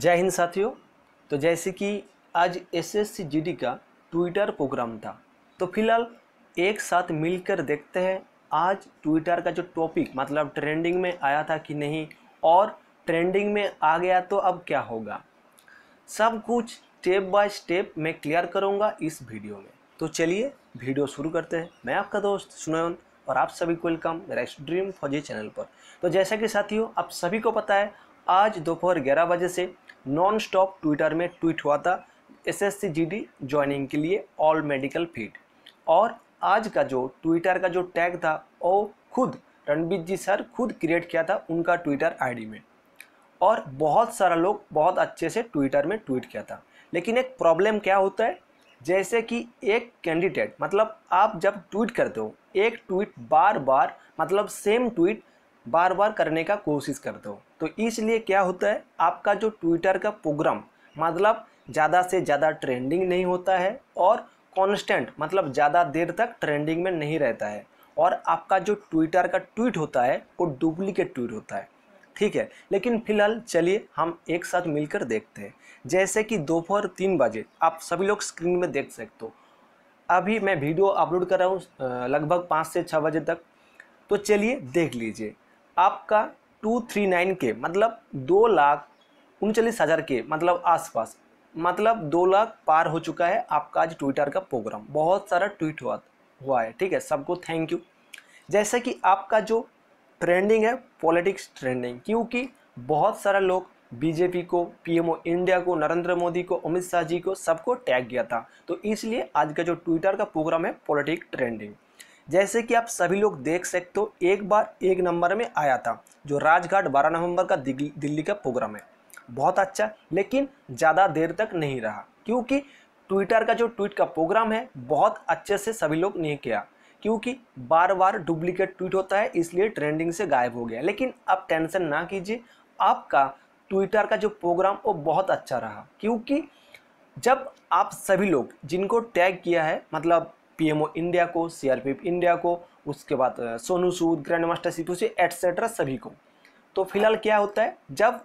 जय हिंद साथियों तो जैसे कि आज एसएससी जीडी का ट्विटर प्रोग्राम था तो फिलहाल एक साथ मिलकर देखते हैं आज ट्विटर का जो टॉपिक मतलब ट्रेंडिंग में आया था कि नहीं और ट्रेंडिंग में आ गया तो अब क्या होगा सब कुछ स्टेप बाय स्टेप मैं क्लियर करूंगा इस वीडियो में तो चलिए वीडियो शुरू करते हैं मैं आपका दोस्त सुनयन और आप सभी को वेलकम मेरा ड्रीम फौजी चैनल पर तो जैसा कि साथियों आप सभी को पता है आज दोपहर ग्यारह बजे से नॉन स्टॉप ट्विटर में ट्वीट हुआ था S S C G D joining के लिए ऑल मेडिकल फीड और आज का जो ट्विटर का जो टैग था वो खुद रणबीर जी सर खुद क्रिएट किया था उनका ट्विटर आईडी में और बहुत सारा लोग बहुत अच्छे से ट्विटर में ट्वीट किया था लेकिन एक प्रॉब्लम क्या होता है जैसे कि एक कैंडिडेट मतलब आप जब ट्वीट करते हो एक ट्वीट बार बार मतलब सेम ट्वीट बार बार करने का कोशिश करते हो तो इसलिए क्या होता है आपका जो ट्विटर का प्रोग्राम मतलब ज़्यादा से ज़्यादा ट्रेंडिंग नहीं होता है और कॉन्स्टेंट मतलब ज़्यादा देर तक ट्रेंडिंग में नहीं रहता है और आपका जो ट्विटर का ट्वीट होता है वो डुप्लीकेट ट्वीट होता है ठीक है लेकिन फिलहाल चलिए हम एक साथ मिलकर देखते हैं जैसे कि दोपहर तीन बजे आप सभी लोग स्क्रीन में देख सकते हो अभी मैं वीडियो अपलोड कर रहा हूँ लगभग पाँच से छः बजे तक तो चलिए देख लीजिए आपका टू थ्री नाइन के मतलब दो लाख उनचालीस हज़ार के मतलब आसपास मतलब दो लाख पार हो चुका है आपका आज ट्विटर का प्रोग्राम बहुत सारा ट्वीट हुआ हुआ है ठीक है सबको थैंक यू जैसा कि आपका जो ट्रेंडिंग है पॉलिटिक्स ट्रेंडिंग क्योंकि बहुत सारा लोग बीजेपी को पीएमओ इंडिया को नरेंद्र मोदी को अमित शाह जी को सबको टैग किया था तो इसलिए आज का जो ट्विटर का प्रोग्राम है पॉलिटिक ट्रेंडिंग जैसे कि आप सभी लोग देख सकते हो एक बार एक नंबर में आया था जो राजघाट बारह नवंबर का दिल्ली का प्रोग्राम है बहुत अच्छा लेकिन ज़्यादा देर तक नहीं रहा क्योंकि ट्विटर का जो ट्वीट का प्रोग्राम है बहुत अच्छे से सभी लोग नहीं किया क्योंकि बार बार डुप्लीकेट ट्वीट होता है इसलिए ट्रेंडिंग से गायब हो गया लेकिन आप टेंशन ना कीजिए आपका ट्विटर का जो प्रोग्राम वो बहुत अच्छा रहा क्योंकि जब आप सभी लोग जिनको टैग किया है मतलब पीएमओ इंडिया को सीआरपीएफ इंडिया को उसके बाद सोनू सूद ग्रैंड मास्टर सीपू एटसेट्रा सभी को तो फिलहाल क्या होता है जब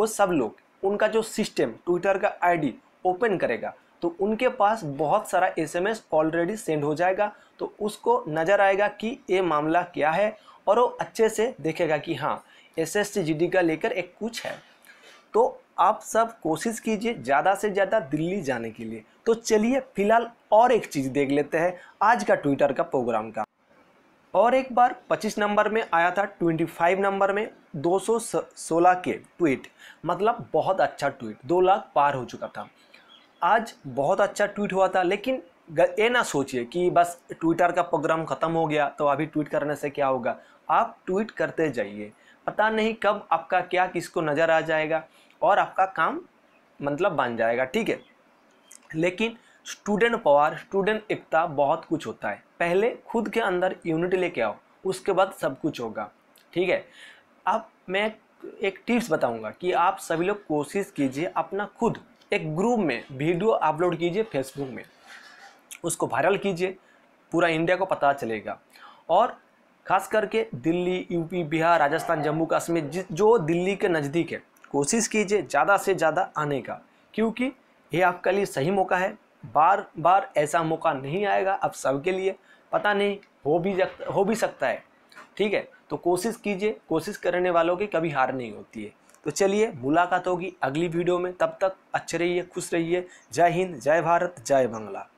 वो सब लोग उनका जो सिस्टम ट्विटर का आईडी ओपन करेगा तो उनके पास बहुत सारा एसएमएस ऑलरेडी सेंड हो जाएगा तो उसको नज़र आएगा कि ये मामला क्या है और वो अच्छे से देखेगा कि हाँ एस एस का लेकर एक कुछ है तो आप सब कोशिश कीजिए ज़्यादा से ज़्यादा दिल्ली जाने के लिए तो चलिए फिलहाल और एक चीज़ देख लेते हैं आज का ट्विटर का प्रोग्राम का और एक बार 25 नंबर में आया था 25 नंबर में 216 के ट्वीट मतलब बहुत अच्छा ट्वीट दो लाख पार हो चुका था आज बहुत अच्छा ट्वीट हुआ था लेकिन ये ना सोचिए कि बस ट्विटर का प्रोग्राम ख़त्म हो गया तो अभी ट्वीट करने से क्या होगा आप ट्वीट करते जाइए पता नहीं कब आपका क्या किसको नज़र आ जाएगा और आपका काम मतलब बन जाएगा ठीक है लेकिन स्टूडेंट पावर स्टूडेंट एकता बहुत कुछ होता है पहले खुद के अंदर यूनिट लेके आओ उसके बाद सब कुछ होगा ठीक है अब मैं एक टिप्स बताऊंगा कि आप सभी लोग कोशिश कीजिए अपना खुद एक ग्रुप में वीडियो अपलोड कीजिए फेसबुक में उसको वायरल कीजिए पूरा इंडिया को पता चलेगा और खास करके दिल्ली यूपी बिहार राजस्थान जम्मू कश्मीर जो दिल्ली के नज़दीक है कोशिश कीजिए ज़्यादा से ज़्यादा आने का क्योंकि ये आपके लिए सही मौका है बार बार ऐसा मौका नहीं आएगा आप सबके लिए पता नहीं हो भी हो भी सकता है ठीक है तो कोशिश कीजिए कोशिश करने वालों की कभी हार नहीं होती है तो चलिए मुलाकात होगी अगली वीडियो में तब तक अच्छे रहिए खुश रहिए जय हिंद जय भारत जय बंगला